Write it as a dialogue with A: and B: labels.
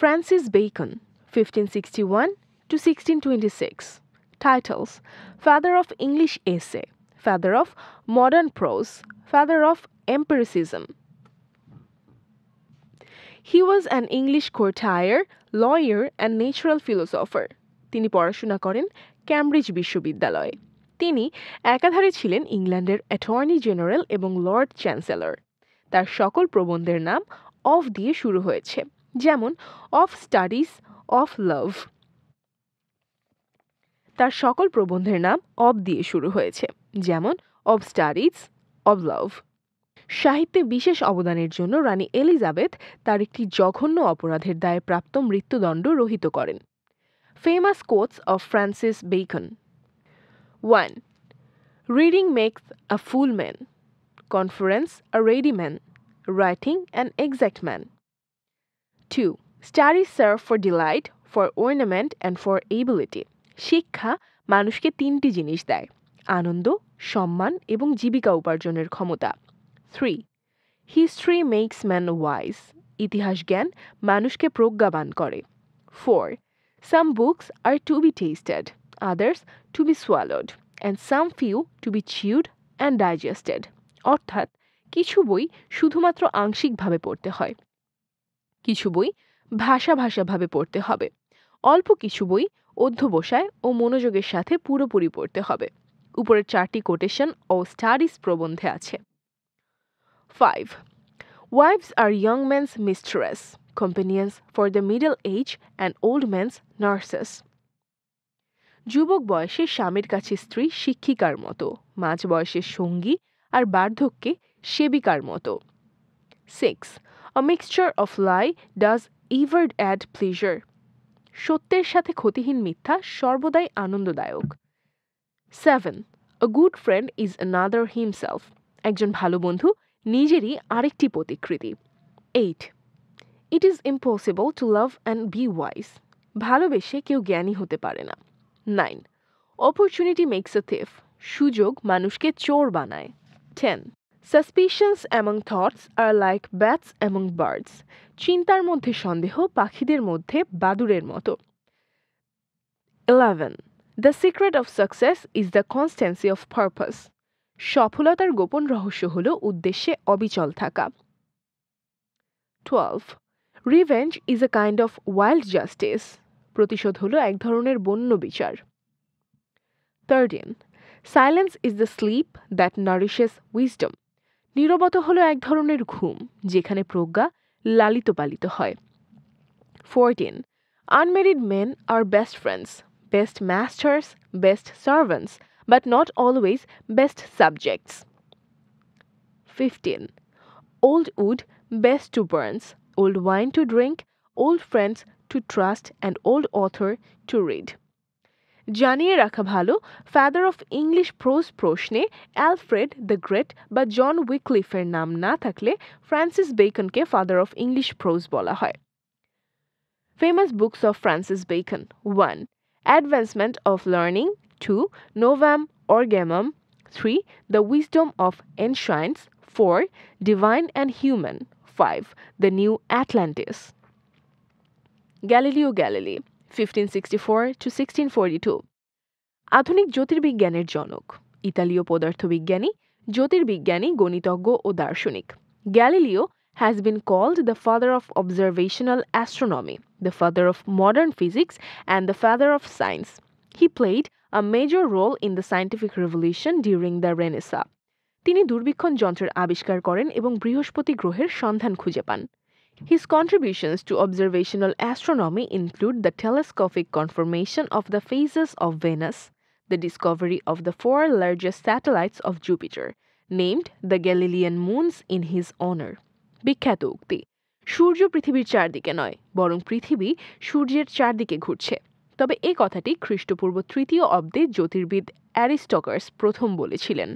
A: Francis Bacon, 1561 to 1626. Titles Father of English Essay, Father of Modern Prose, Father of Empiricism. He was an English courtier, lawyer, and natural philosopher. তিনি পড়াশোনা করেন Cambridge বিশ্ববিদ্যালয়ে তিনি একাধারে ছিলেন ইংল্যান্ডের attorney general এবং লর্ড চ্যান্সেলর তার সকল প্রবন্ধের নাম অফ দিয়ে শুরু হয়েছে যেমন অফ স্টাডিজ অফ লাভ তার সকল প্রবন্ধের নাম অব দিয়ে শুরু হয়েছে যেমন অব স্টাডিজ অব লাভ সাহিত্যে বিশেষ অবদানের জন্য রানী এলিজাবেথ তার একটি জঘন্য অপরাধের দায়ে প্রাপ্ত মৃত্যুদণ্ড রহিত করেন famous quotes of Francis Bacon one reading makes a full man conference a ready man writing an exact man 2. Study serve for delight for ornament and for ability শিক্ষা মানুষকে তিনটি জিনিস দেয় আনন্দ সম্মান এবং জীবিকা উপার্জনের ক্ষমতা three history makes man wise ইতিহাস জ্ঞান মানুষকে প্রজ্ঞাবান করে four some books are to be tested others to be swallowed and some few to be chewed and digested অর্থাৎ কিছু বই শুধুমাত্র আংশিকভাবে পড়তে হয় কিছু বই ভাষা ভাষাভাবে পড়তে হবে অল্প কিছু বই অধ্যবসায় ও মনোযোগের সাথে পুরোপুরি পড়তে হবে উপরের চারটি কোটেশন ও স্টাডিজ প্রবন্ধে আছে five wives are young man's mistresses companions for the middle age and old man's nurses যুবক বয়সে স্বামীর কাছে স্ত্রী শিক্ষিকার মতো মাঝ বয়সের সঙ্গী আর বার্ধক্যে সেবিকার মতো six A mixture of lie does ever add pleasure. সত্যের সাথে ক্ষতিহীন মিথ্যা সর্বদাই আনন্দদায়ক seven a good friend is another himself একজন ভালো বন্ধু নিজেরই আরেকটি প্রতিকৃতি eight it is impossible to love and be wise ভালোবেসে কেউ জ্ঞানী হতে পারে না nine opportunity makes a thief সুযোগ মানুষকে চোর বানায় ten suspicions among thoughts are like bats among birds চিন্তার মধ্যে সন্দেহ পাখিদের মধ্যে বাদুরের মতো eleven the secret of success is the constancy of purpose সফলতার গোপন রহস্য হল উদ্দেশ্যে অবিচল থাকা twelve revenge is a kind of wild justice প্রতিশোধ হল এক ধরনের বন্য বিচার thirteen silence is the sleep that nourishes wisdom নিরবত হলো এক ধরনের ঘুম যেখানে প্রজ্ঞা লালিত পালিত হয় fourteen unmarried men are best friends best masters best servants but not always best subjects fifteen old wood best to burns old wine to drink old friends to trust and old author to read জানিয়ে রাখা ভালো father of English prose প্রশ্নে Alfred the great বা John উইকলিফের নাম না থাকলে Francis বেকনকে ফাদার অফ ইংলিশ প্রোজ বলা হয় famous books of Francis Bacon one advancement of learning two novum organum three the wisdom of ancients four divine and human five the new Atlantis Galileo Galilei fifteen sixty four to sixteen forty two আধুনিক জ্যোতির্বিজ্ঞানের জনক ইতালীয় পদার্থবিজ্ঞানী জ্যোতির্বিজ্ঞানী গণিতজ্ঞ ও দার্শনিক Galileo has been called the father of observational astronomy the father of modern physics and the father of science he played a major role in the scientific revolution during the Renaissance তিনি দুর্বীক্ষণ যন্ত্রের আবিষ্কার করেন এবং বৃহস্পতি গ্রহের সন্ধান খুঁজে পান His contributions to observational astronomy include the telescopic confirmation of the phases of Venus, the discovery of the four largest satellites of Jupiter, named the Galilean moons in his honor. বিখ্যাত উক্তি সূর্য পৃথিবীর চারদিকে নয় বরং পৃথিবী সূর্যের চারদিকে ঘুরছে তবে এ কথাটি খ্রিস্টপূর্ব তৃতীয় অব্দে জ্যোতির্বিদ অ্যারিস্টকার্স প্রথম বলেছিলেন